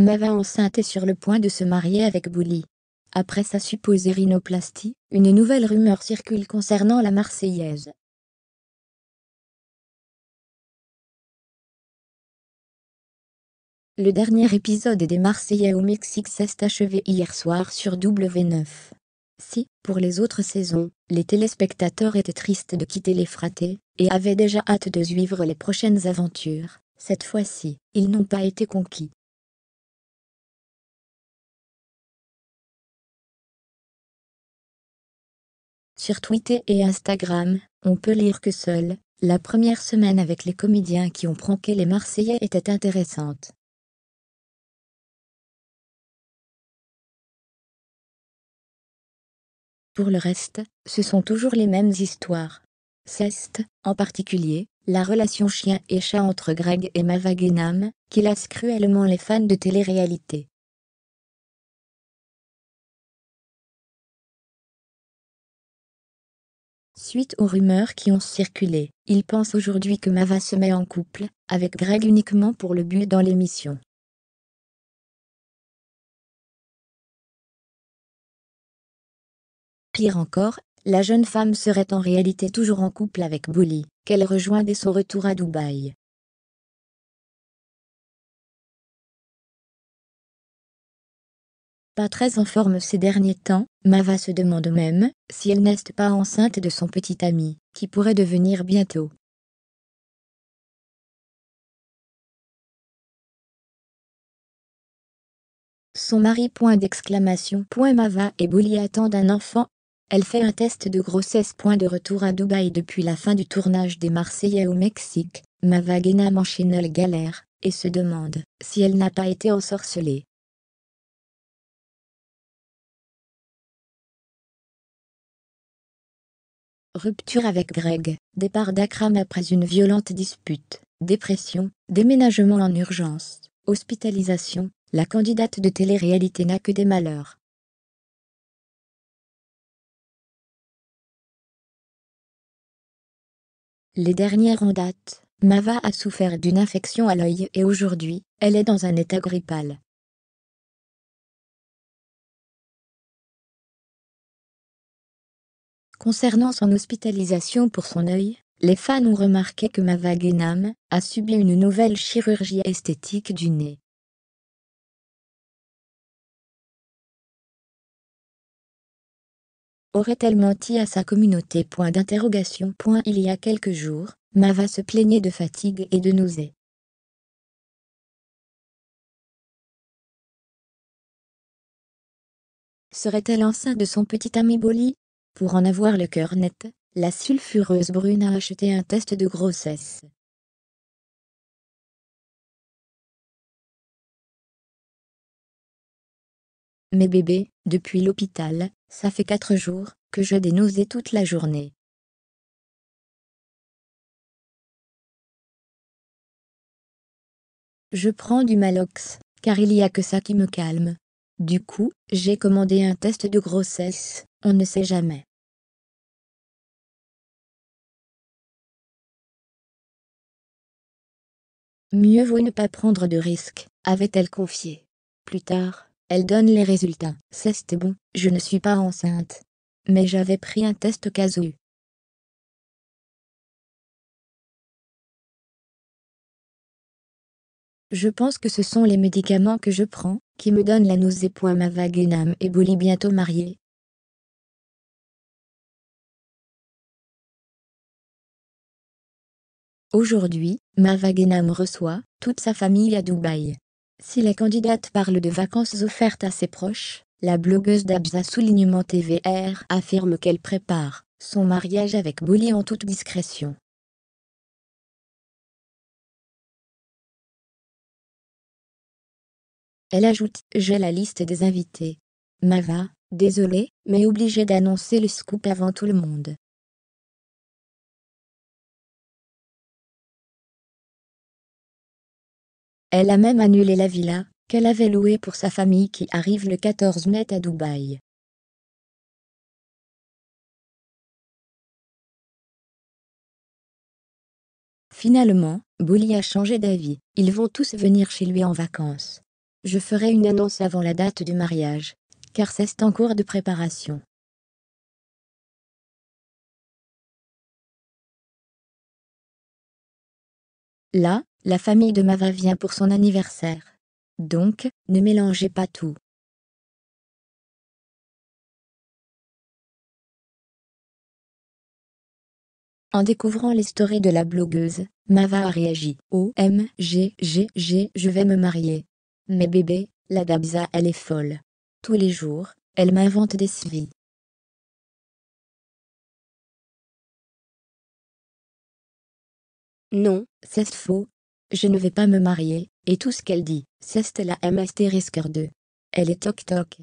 Mava enceinte est sur le point de se marier avec Bouli. Après sa supposée rhinoplastie, une nouvelle rumeur circule concernant la Marseillaise. Le dernier épisode des Marseillais au Mexique s'est achevé hier soir sur W9. Si, pour les autres saisons, les téléspectateurs étaient tristes de quitter les fratés, et avaient déjà hâte de suivre les prochaines aventures, cette fois-ci, ils n'ont pas été conquis. Sur Twitter et Instagram, on peut lire que seule, la première semaine avec les comédiens qui ont pranké les Marseillais était intéressante. Pour le reste, ce sont toujours les mêmes histoires. Ceste, en particulier, la relation chien et chat entre Greg et Mavagenam, qui lasse cruellement les fans de télé-réalité. Suite aux rumeurs qui ont circulé, il pense aujourd'hui que Mava se met en couple, avec Greg uniquement pour le but dans l'émission. Pire encore, la jeune femme serait en réalité toujours en couple avec Bully, qu'elle rejoint dès son retour à Dubaï. pas très en forme ces derniers temps, Mava se demande même si elle n'est pas enceinte de son petit ami, qui pourrait devenir bientôt. Son mari point d'exclamation Mava et Bouli attendent un enfant. Elle fait un test de grossesse point de retour à Dubaï depuis la fin du tournage des Marseillais au Mexique. Mava Guénam enchaîne les galère, et se demande si elle n'a pas été ensorcelée. Rupture avec Greg, départ d'Akram après une violente dispute, dépression, déménagement en urgence, hospitalisation, la candidate de télé-réalité n'a que des malheurs. Les dernières en date, Mava a souffert d'une infection à l'œil et aujourd'hui, elle est dans un état grippal. Concernant son hospitalisation pour son œil, les fans ont remarqué que Mava Genam a subi une nouvelle chirurgie esthétique du nez. Aurait-elle menti à sa communauté Point d'interrogation. Il y a quelques jours, Mava se plaignait de fatigue et de nausées. Serait-elle enceinte de son petit ami Boli pour en avoir le cœur net, la sulfureuse brune a acheté un test de grossesse. Mes bébés, depuis l'hôpital, ça fait quatre jours que je des toute la journée. Je prends du Malox, car il n'y a que ça qui me calme. Du coup, j'ai commandé un test de grossesse. On ne sait jamais. Mieux vaut ne pas prendre de risques, avait-elle confié. Plus tard, elle donne les résultats. C'est bon, je ne suis pas enceinte. Mais j'avais pris un test casu. Je pense que ce sont les médicaments que je prends, qui me donnent la nausée. Ma vague et bientôt mariée, Aujourd'hui, Mava Genam reçoit toute sa famille à Dubaï. Si la candidate parle de vacances offertes à ses proches, la blogueuse d'Abza Soulignement TVR affirme qu'elle prépare son mariage avec Bouli en toute discrétion. Elle ajoute « J'ai la liste des invités. Mava, désolée, mais obligée d'annoncer le scoop avant tout le monde. Elle a même annulé la villa, qu'elle avait louée pour sa famille qui arrive le 14 mai à Dubaï. Finalement, Bouli a changé d'avis. Ils vont tous venir chez lui en vacances. Je ferai une annonce avant la date du mariage, car c'est en cours de préparation. Là, la famille de Mava vient pour son anniversaire. Donc, ne mélangez pas tout. En découvrant les stories de la blogueuse, Mava a réagi. OMG, G je vais me marier. Mais bébé, la Dabza, elle est folle. Tous les jours, elle m'invente des suivis. Non, c'est faux, je ne vais pas me marier, et tout ce qu'elle dit, c'est la M. Risqueur 2. Elle est toc toc,